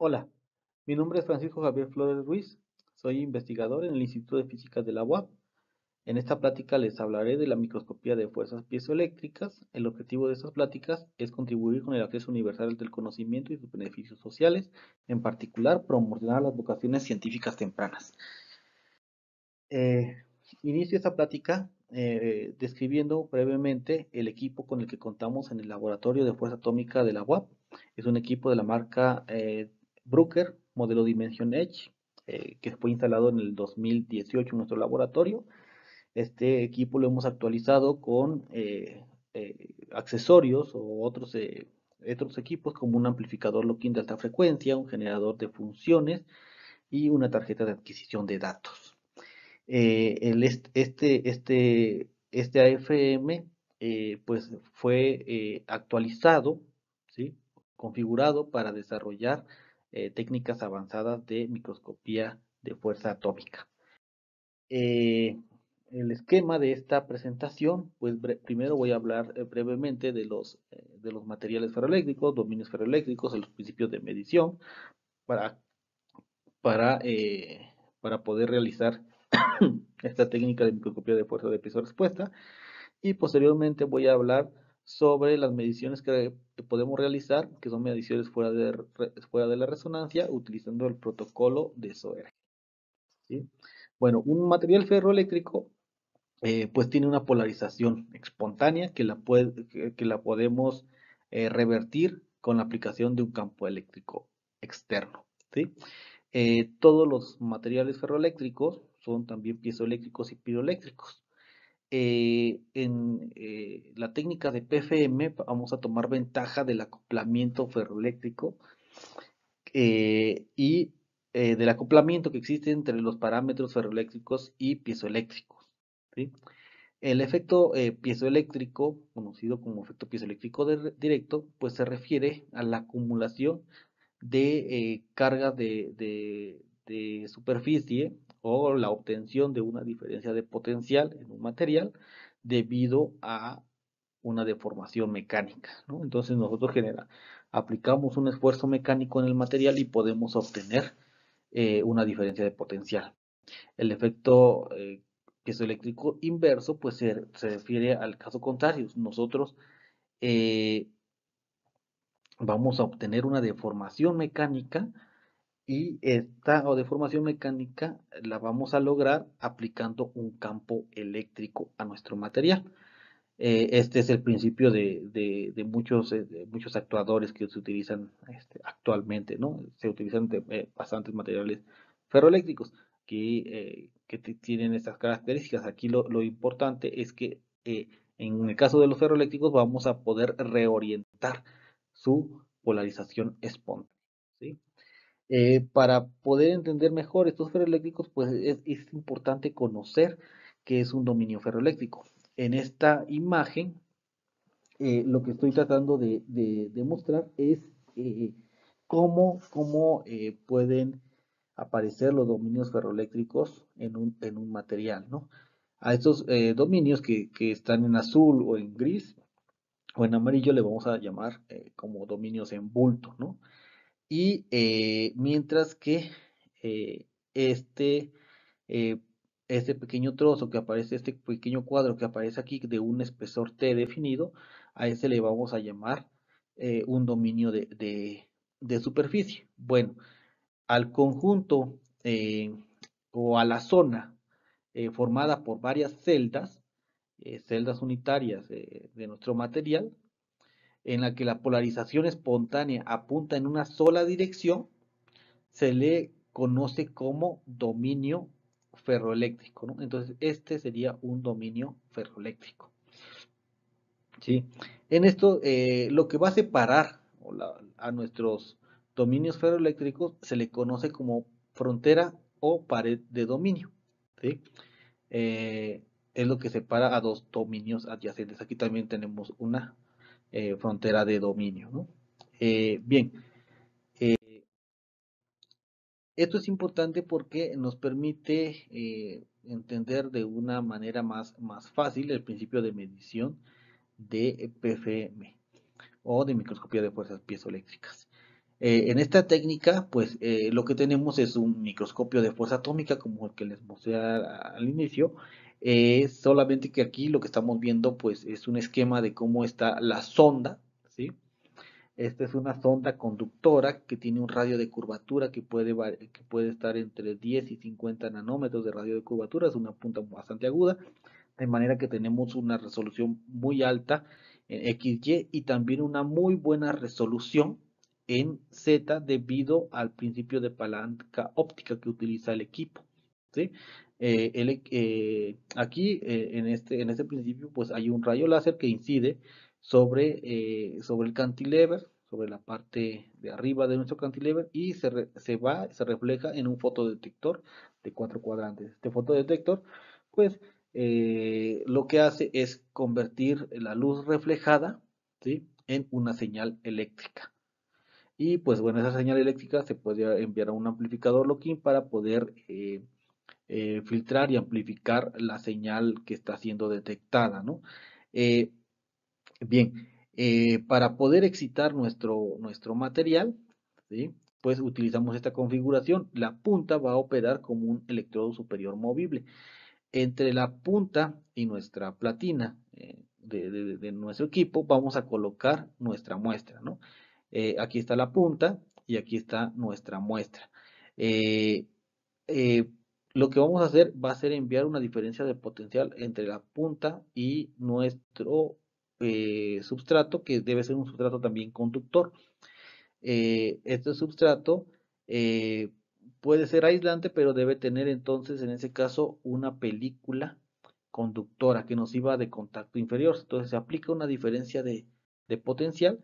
Hola, mi nombre es Francisco Javier Flores Ruiz, soy investigador en el Instituto de Física de la UAP. En esta plática les hablaré de la microscopía de fuerzas piezoeléctricas. El objetivo de estas pláticas es contribuir con el acceso universal del conocimiento y sus beneficios sociales, en particular promocionar las vocaciones científicas tempranas. Eh, inicio esta plática eh, describiendo brevemente el equipo con el que contamos en el Laboratorio de Fuerza Atómica de la UAP. Es un equipo de la marca eh, Brooker, modelo Dimension Edge, eh, que fue instalado en el 2018 en nuestro laboratorio. Este equipo lo hemos actualizado con eh, eh, accesorios o otros, otros equipos como un amplificador locking de alta frecuencia, un generador de funciones y una tarjeta de adquisición de datos. el este, este, este AFM pues fue actualizado, ¿sí? configurado para desarrollar eh, técnicas avanzadas de microscopía de fuerza atómica. Eh, el esquema de esta presentación, pues primero voy a hablar eh, brevemente de los, de los materiales ferroeléctricos, dominios ferroeléctricos, los principios de medición, para, para, para poder realizar esta técnica de microscopía de fuerza de peso respuesta Y posteriormente voy a hablar sobre las mediciones que podemos realizar, que son mediciones fuera de, fuera de la resonancia, utilizando el protocolo de SOER. Bueno, un material ferroeléctrico eh, pues tiene una polarización espontánea que la, que la podemos eh, revertir con la aplicación de un campo eléctrico externo. Eh, todos los materiales ferroeléctricos son también piezoeléctricos y piroeléctricos. Eh, en eh, la técnica de PFM vamos a tomar ventaja del acoplamiento ferroeléctrico eh, y del acoplamiento que existe entre los parámetros ferroeléctricos y piezoeléctricos. El efecto piezoeléctrico, conocido como efecto piezoeléctrico directo, pues se refiere a la acumulación de cargas de superficie o la obtención de una diferencia de potencial en un material debido a una deformación mecánica. Entonces nosotros genera, aplicamos un esfuerzo mecánico en el material y podemos obtener eh, una diferencia de potencial. El efecto eh, quesoeléctrico piezoeléctrico inverso pues se, refiere al caso contrario. Nosotros eh, vamos a obtener una deformación mecánica y esta deformación mecánica la vamos a lograr aplicando un campo eléctrico a nuestro material. Eh, este es el principio eh, de, muchos, actuadores que se utilizan este, actualmente, ¿no? Se utilizan eh, bastantes materiales ferroeléctricos que, tienen estas características. Aquí lo, importante es que en el caso de los ferroeléctricos vamos a poder reorientar su polarización espontánea, ¿sí? Eh, para poder entender mejor estos ferroeléctricos, pues es, importante conocer qué es un dominio ferroeléctrico. En esta imagen, eh, lo que estoy tratando de, demostrar es eh, cómo, pueden aparecer los dominios ferroeléctricos en un, material. ¿no? A estos dominios que, que están en azul o en gris o en amarillo le vamos a llamar como dominios en bulto. ¿no? Y eh, mientras que eh, este, eh, este, pequeño trozo que aparece, este pequeño cuadro que aparece aquí de un espesor T definido, a ese le vamos a llamar un dominio de, de, superficie. Bueno, al conjunto o a la zona formada por varias celdas, celdas unitarias de nuestro material, en la que la polarización espontánea apunta en una sola dirección, se le conoce como dominio ferroeléctrico. Entonces, este sería un dominio ferroeléctrico. ¿Sí? En esto, eh, lo que va a separar a nuestros dominios ferroeléctricos se le conoce como frontera o pared de dominio. Eh, es lo que separa a dos dominios adyacentes. Aquí también tenemos una eh, frontera de dominio. Eh, bien, eh, esto es importante porque nos permite entender de una manera más, más fácil el principio de medición de PFM o de microscopía de fuerzas piezoeléctricas. en esta técnica, pues lo que tenemos es un microscopio de fuerza atómica, como el que les mostré al, al inicio, eh, solamente que aquí lo que estamos viendo pues es un esquema de cómo está la sonda, ¿sí? Esta es una sonda conductora que tiene un radio de curvatura que puede, que puede estar entre 10 y 50 nanómetros de radio de curvatura, es una punta bastante aguda, de manera que tenemos una resolución muy alta en XY y también una muy buena resolución en Z debido al principio de palanca óptica que utiliza el equipo. Eh, el, e, eh, aquí eh, en, este, en este principio pues hay un rayo láser que incide sobre, sobre el cantilever, sobre la parte de arriba de nuestro cantilever y se, va, se refleja en un fotodetector de cuatro cuadrantes. Este fotodetector pues lo que hace es convertir la luz reflejada en una señal eléctrica. Y pues bueno, esa señal eléctrica se puede enviar a un amplificador Lokin para poder eh, filtrar y amplificar la señal que está siendo detectada. ¿no? Eh, bien, eh, para poder excitar nuestro, nuestro material, pues utilizamos esta configuración. La punta va a operar como un electrodo superior movible. Entre la punta y nuestra platina de, nuestro equipo vamos a colocar nuestra muestra. ¿no? aquí está la punta y aquí está nuestra muestra lo que vamos a hacer va a ser enviar una diferencia de potencial entre la punta y nuestro eh, substrato, que debe ser un substrato también conductor. Eh, este substrato eh, puede ser aislante, pero debe tener entonces, en ese caso, una película conductora que nos iba de contacto inferior. Entonces se aplica una diferencia de, potencial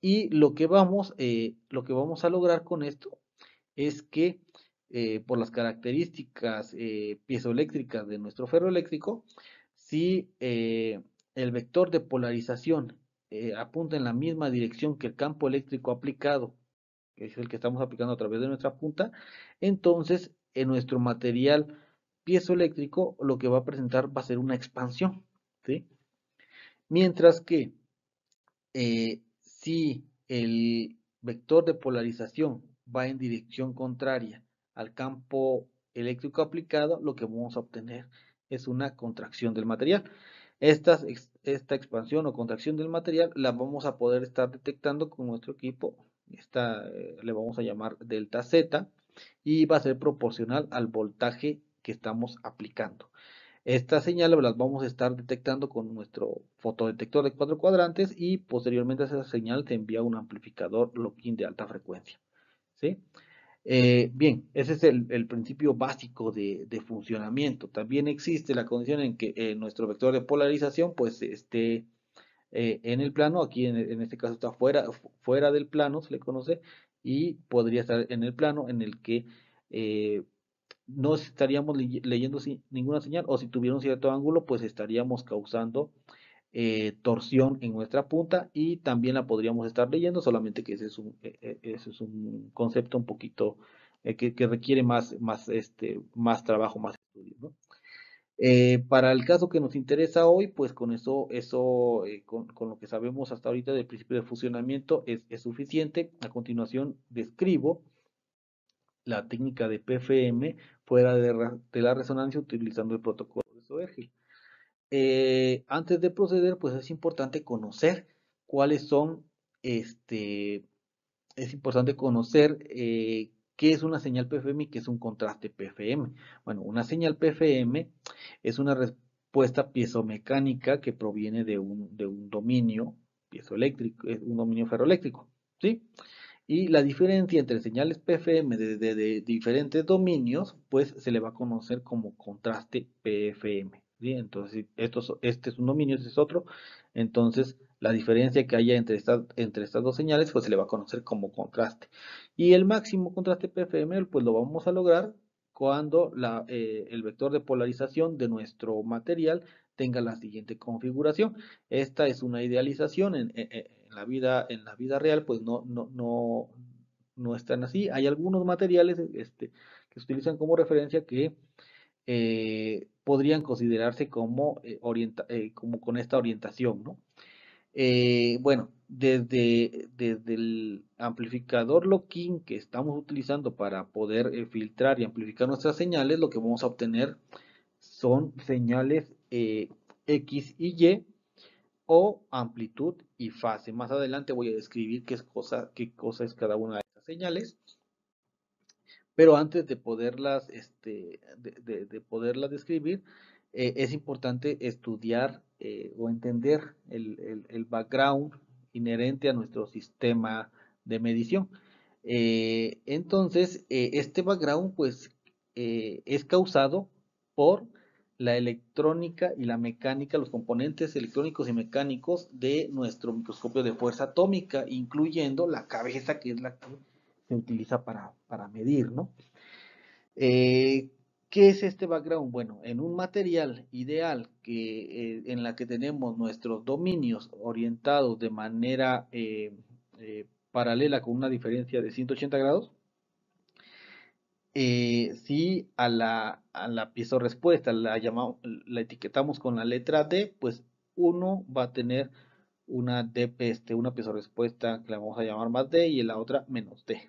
y lo que, vamos, lo que vamos a lograr con esto es que eh, por las características eh, piezoeléctricas de nuestro ferroeléctrico, si eh, el vector de polarización apunta en la misma dirección que el campo eléctrico aplicado, que es el que estamos aplicando a través de nuestra punta, entonces en nuestro material piezoeléctrico lo que va a presentar va a ser una expansión. Mientras que si el vector de polarización va en dirección contraria al campo eléctrico aplicado, lo que vamos a obtener es una contracción del material. Esta, esta expansión o contracción del material la vamos a poder estar detectando con nuestro equipo. Esta eh, le vamos a llamar delta Z y va a ser proporcional al voltaje que estamos aplicando. esta señal las vamos a estar detectando con nuestro fotodetector de cuatro cuadrantes y posteriormente esa señal se envía un amplificador locking de alta frecuencia. Eh, bien, ese es el, principio básico de, funcionamiento. También existe la condición en que eh, nuestro vector de polarización pues esté eh, en el plano, aquí en, este caso está fuera, fuera del plano, se le conoce, y podría estar en el plano en el que no estaríamos leyendo ninguna señal o si tuviera un cierto ángulo pues estaríamos causando eh, torsión en nuestra punta y también la podríamos estar leyendo, solamente que ese es un, eh, eh, es un concepto un poquito que, requiere más, más, este, más trabajo, más estudio. para el caso que nos interesa hoy, pues con eso, eso con, lo que sabemos hasta ahorita del principio de funcionamiento es, suficiente. A continuación describo la técnica de PFM fuera de, la resonancia utilizando el protocolo de Soergil. Eh, antes de proceder, pues es importante conocer cuáles son, este, es importante conocer eh, qué es una señal PFM y qué es un contraste PFM. Bueno, una señal PFM es una respuesta piezomecánica que proviene de un, dominio piezoeléctrico, eh, un dominio ferroeléctrico, ¿sí? Y la diferencia entre señales PFM desde de diferentes dominios, pues se le va a conocer como contraste PFM. Entonces, este es un dominio, este es otro. Entonces, la diferencia que haya entre, estas, dos señales, pues se le va a conocer como contraste. Y el máximo contraste PFM, pues lo vamos a lograr cuando eh, el vector de polarización de nuestro material tenga la siguiente configuración. Esta es una idealización en, la, vida, real, pues no, no, no, no están así. Hay algunos materiales este, que se utilizan como referencia que eh, podrían considerarse eh, eh, como, con esta orientación, ¿no? bueno, desde, desde el amplificador Lokin que estamos utilizando para poder filtrar y amplificar nuestras señales, lo que vamos a obtener son señales X y Y o amplitud y fase. Más adelante voy a describir qué cosa, qué cosa es cada una de estas señales. Pero antes de poderlas, este, de, de, describir, eh, es importante estudiar eh, o entender el, background inherente a nuestro sistema de medición. Eh, entonces, este background pues es causado por la electrónica y la mecánica, los componentes electrónicos y mecánicos de nuestro microscopio de fuerza atómica, incluyendo la cabeza que es la se utiliza para, medir, ¿no? Eh, ¿Qué es este background? Bueno, en un material ideal que, eh, en la que tenemos nuestros dominios orientados de manera eh, paralela con una diferencia de 180 grados, si a la, a la pieza respuesta la, llamamos, la etiquetamos con la letra D, pues uno va a tener una D, este, una pieza respuesta que la vamos a llamar más D y la otra menos D.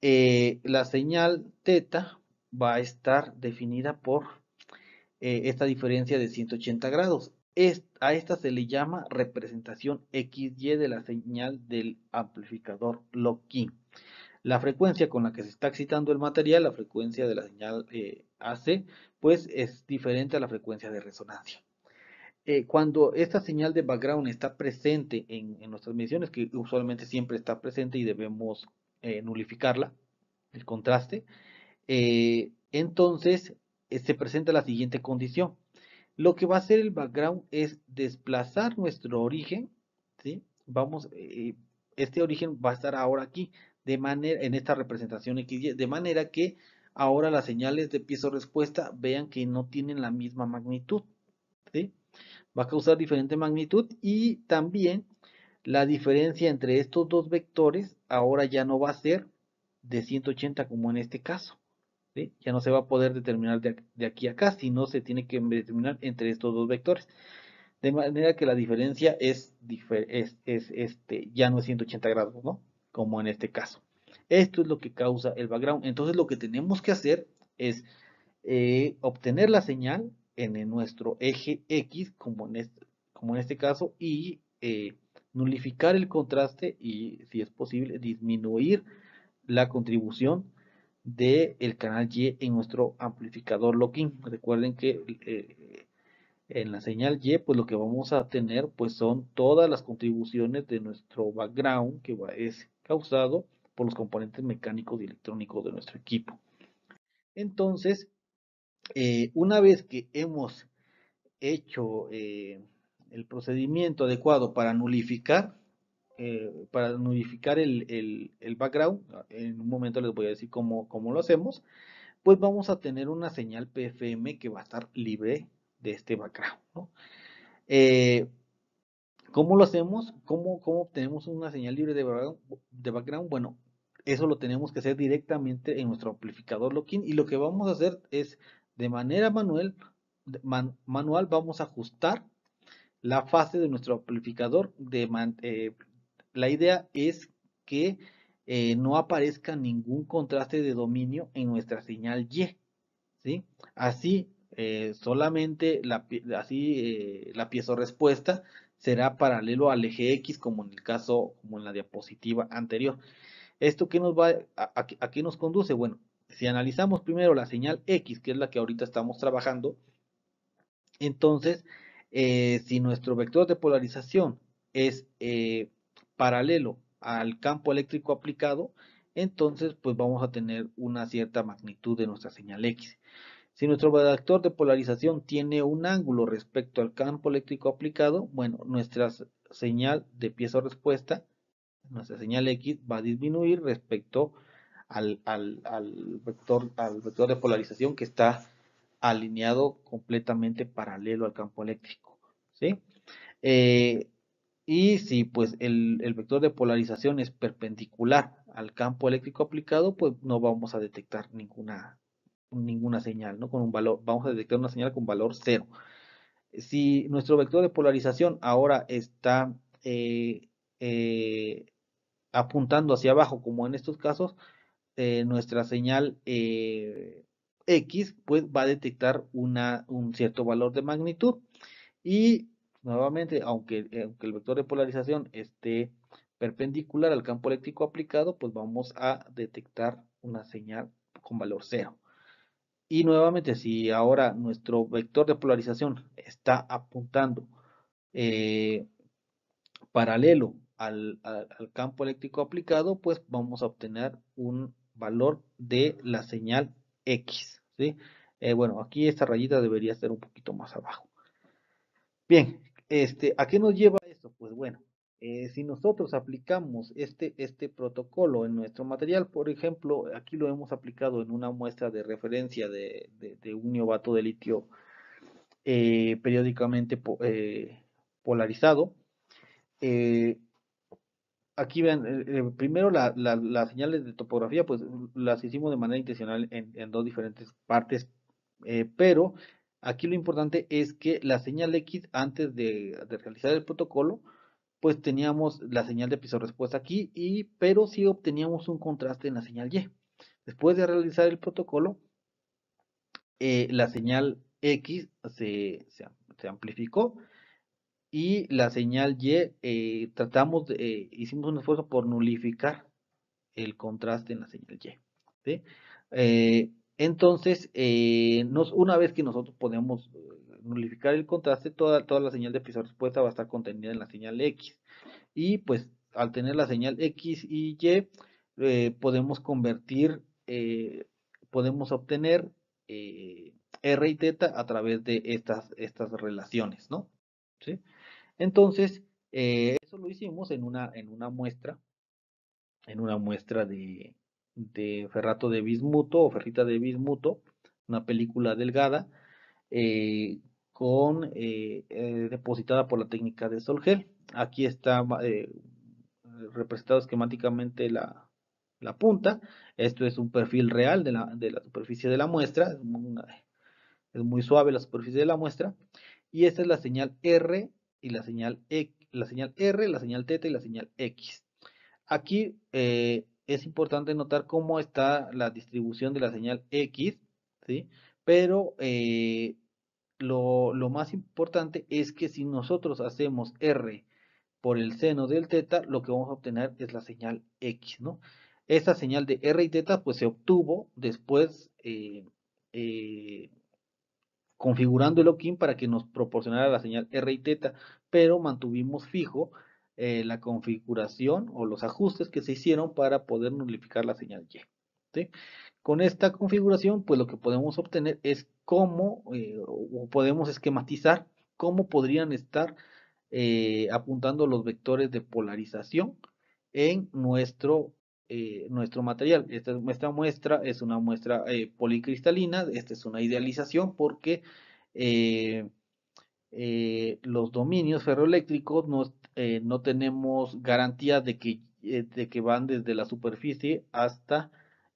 Eh, la señal teta va a estar definida por eh, esta diferencia de 180 grados. a esta se le llama representación XY de la señal del amplificador Lockheed. La frecuencia con la que se está excitando el material, la frecuencia de la señal eh, AC, pues es diferente a la frecuencia de resonancia. Eh, cuando esta señal de background está presente en, nuestras mediciones, que usualmente siempre está presente y debemos eh, nulificarla, el contraste, eh, entonces se presenta la siguiente condición. Lo que va a hacer el background es desplazar nuestro origen, Vamos, este origen va a estar ahora aquí, de manera, en esta representación XY, de manera que ahora las señales de piezo respuesta vean que no tienen la misma magnitud va a causar diferente magnitud y también la diferencia entre estos dos vectores ahora ya no va a ser de 180 como en este caso. Ya no se va a poder determinar de, aquí a acá, sino se tiene que determinar entre estos dos vectores. De manera que la diferencia es, este, ya no es 180 grados, ¿no? Como en este caso. Esto es lo que causa el background. Entonces lo que tenemos que hacer es eh, obtener la señal en nuestro eje X, como en este, este caso, y nullificar eh, nulificar el contraste y, si es posible, disminuir la contribución del el canal Y en nuestro amplificador locking. Recuerden que eh, en la señal Y, pues lo que vamos a tener pues son todas las contribuciones de nuestro background que es causado por los componentes mecánicos y electrónicos de nuestro equipo. Entonces, eh, una vez que hemos hecho eh, el procedimiento adecuado para nulificar, eh, para nulificar el, background, ah, en un momento les voy a decir cómo, cómo lo hacemos, pues vamos a tener una señal PFM que va a estar libre de este background. ¿Cómo lo hacemos? ¿Cómo, ¿Cómo, obtenemos una señal libre de background? de background? Bueno, eso lo tenemos que hacer directamente en nuestro amplificador Login y lo que vamos a hacer es de manera manual, vamos a ajustar la fase de nuestro amplificador. Eh, la idea es que eh, no aparezca ningún contraste de dominio en nuestra señal Y. Así, eh, solamente la, así, la pieza respuesta será paralelo al eje X como en el caso, como en la diapositiva anterior. ¿Esto qué nos va a, a qué nos conduce? Bueno, si analizamos primero la señal X, que es la que ahorita estamos trabajando, entonces, eh, si nuestro vector de polarización es eh, paralelo al campo eléctrico aplicado, entonces pues vamos a tener una cierta magnitud de nuestra señal X. Si nuestro vector de polarización tiene un ángulo respecto al campo eléctrico aplicado, bueno, nuestra señal de pieza o respuesta, nuestra señal X va a disminuir respecto a al, vector, al vector de polarización que está alineado completamente paralelo al campo eléctrico. Eh, y si pues el, vector de polarización es perpendicular al campo eléctrico aplicado, pues no vamos a detectar ninguna, ninguna señal, ¿no? Con un valor, vamos a detectar una señal con valor cero. Si nuestro vector de polarización ahora está eh, eh, apuntando hacia abajo, como en estos casos, este, nuestra señal eh, X pues va a detectar una, un cierto valor de magnitud y nuevamente aunque, eh, aunque el vector de polarización esté perpendicular al campo eléctrico aplicado pues vamos a detectar una señal con valor cero y nuevamente si ahora nuestro vector de polarización está apuntando eh, paralelo al, campo eléctrico aplicado, pues vamos a obtener un valor de la señal X. ¿sí? Eh, bueno, aquí esta rayita debería ser un poquito más abajo. Bien, este, ¿a qué nos lleva esto? Pues bueno, eh, si nosotros aplicamos este, este protocolo en nuestro material, por ejemplo, aquí lo hemos aplicado en una muestra de referencia de, un neovato de litio eh, periódicamente polarizado, aquí ven, eh, eh, primero las señales de topografía, pues las hicimos de manera intencional en, dos diferentes partes, eh, pero aquí lo importante es que la señal X antes de, realizar el protocolo, pues teníamos la señal de piso respuesta aquí, y, pero sí obteníamos un contraste en la señal Y. Después de realizar el protocolo, la señal X se amplificó y la señal Y eh, tratamos eh, hicimos un esfuerzo por nulificar el contraste en la señal Y. Eh, entonces, nos, una vez que nosotros podemos nulificar el contraste, toda, toda la señal de piso respuesta va a estar contenida en la señal X. Y pues al tener la señal X y Y, podemos convertir, podemos obtener R y teta a través de estas, estas relaciones, ¿no? ¿Sí? Entonces, eh, eso lo hicimos en una, en una muestra, en una muestra de, ferrato de bismuto o ferrita de bismuto, una película delgada, eh, con, eh, depositada por la técnica de Solgel. Aquí está representado esquemáticamente la, punta. Esto es un perfil real de la, superficie de la muestra. es muy suave la superficie de la muestra. Y esta es la señal R y la señal, e, la señal R, la señal teta y la señal X. Aquí eh, es importante notar cómo está la distribución de la señal X, ¿sí? pero eh, lo, más importante es que si nosotros hacemos R por el seno del teta, lo que vamos a obtener es la señal X. ¿no? Esta señal de R y teta, pues, se obtuvo después eh, configurando el login para que nos proporcionara la señal R y T, pero mantuvimos fijo eh, la configuración o los ajustes que se hicieron para poder nullificar la señal Y. Con esta configuración, pues lo que podemos obtener es cómo eh, o podemos esquematizar cómo podrían estar eh, apuntando los vectores de polarización en nuestro eh, nuestro material. Esta, muestra es una muestra eh, policristalina, esta es una idealización porque eh, los dominios ferroeléctricos no, tenemos garantía de que, que van desde la superficie hasta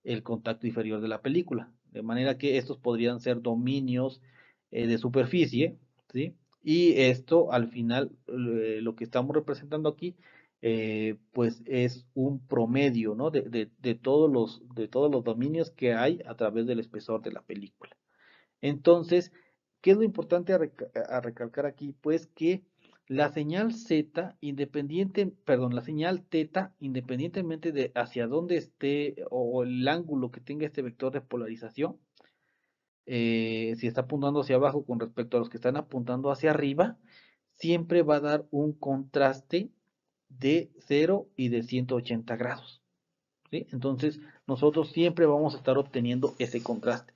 el contacto inferior de la película. De manera que estos podrían ser dominios de superficie, Y esto al final lo que estamos representando aquí eh, pues es un promedio de, todos los, de todos los dominios que hay a través del espesor de la película. Entonces, ¿qué es lo importante a, recalcar aquí? Pues que la señal Z independiente, perdón, la señal teta independientemente de hacia dónde esté o el ángulo que tenga este vector de polarización, eh, si está apuntando hacia abajo con respecto a los que están apuntando hacia arriba, siempre va a dar un contraste de 0 y de 180 grados. Entonces nosotros siempre vamos a estar obteniendo ese contraste.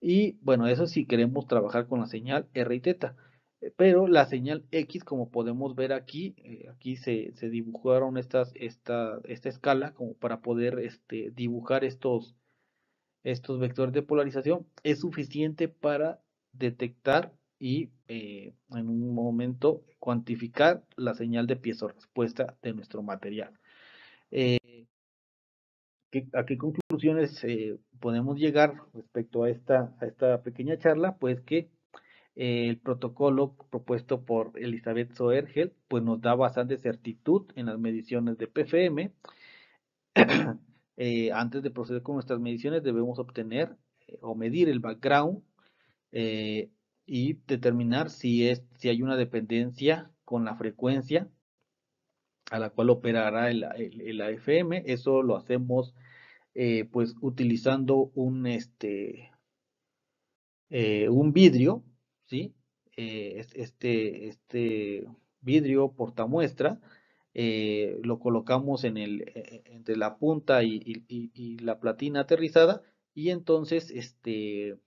Y bueno, eso si queremos trabajar con la señal R y teta eh, Pero la señal X, como podemos ver aquí, eh, aquí se, dibujaron estas, esta, esta escala como para poder este, dibujar estos, estos vectores de polarización, es suficiente para detectar y eh, en un momento cuantificar la señal de piezo respuesta de nuestro material. Eh, ¿A qué conclusiones eh, podemos llegar respecto a esta, a esta pequeña charla? Pues que el protocolo propuesto por Elizabeth Soergel pues nos da bastante certitud en las mediciones de PFM. antes de proceder con nuestras mediciones debemos obtener o medir el background, eh, y determinar si, es, si hay una dependencia con la frecuencia a la cual operará el, AFM. Eso lo hacemos eh, pues utilizando un, este, eh, un vidrio, eh, este, este vidrio portamuestra lo colocamos en el, entre la punta y, y la platina aterrizada y entonces este,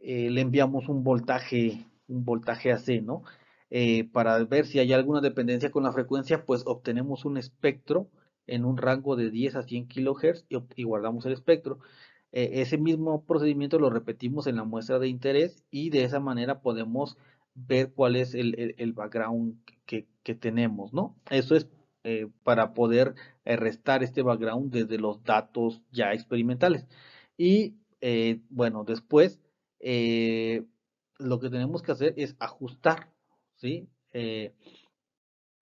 eh, le enviamos un voltaje, un voltaje AC, ¿no? Eh, para ver si hay alguna dependencia con la frecuencia, pues obtenemos un espectro en un rango de 10 a 100 kHz y, guardamos el espectro. Eh, ese mismo procedimiento lo repetimos en la muestra de interés y de esa manera podemos ver cuál es el, background que, tenemos, ¿no? Eso es para poder restar este background desde los datos ya experimentales. Y bueno, después eh, lo que tenemos que hacer es ajustar, ¿sí? Eh,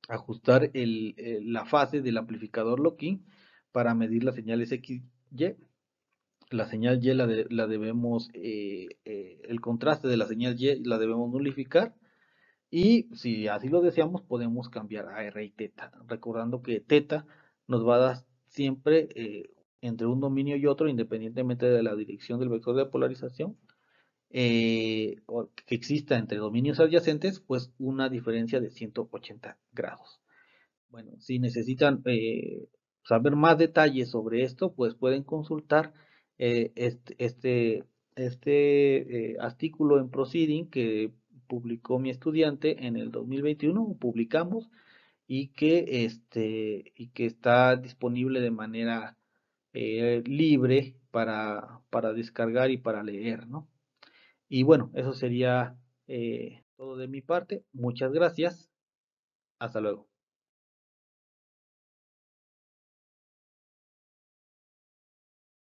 ajustar eh, la fase del amplificador locking para medir las señales XY. La señal Y la, debemos, el contraste de la señal Y la debemos nulificar. Y si así lo deseamos, podemos cambiar a R y teta. Recordando que teta nos va a dar siempre entre un dominio y otro, independientemente de la dirección del vector de polarización, eh, que exista entre dominios adyacentes, pues una diferencia de 180 grados. Bueno, si necesitan eh, saber más detalles sobre esto, pues pueden consultar eh, este, este, este artículo en Proceeding que publicó mi estudiante en el 2021, publicamos, y que, este, y que está disponible de manera libre para, para descargar y para leer, ¿no? Y bueno, eso sería eh, todo de mi parte. Muchas gracias. Hasta luego.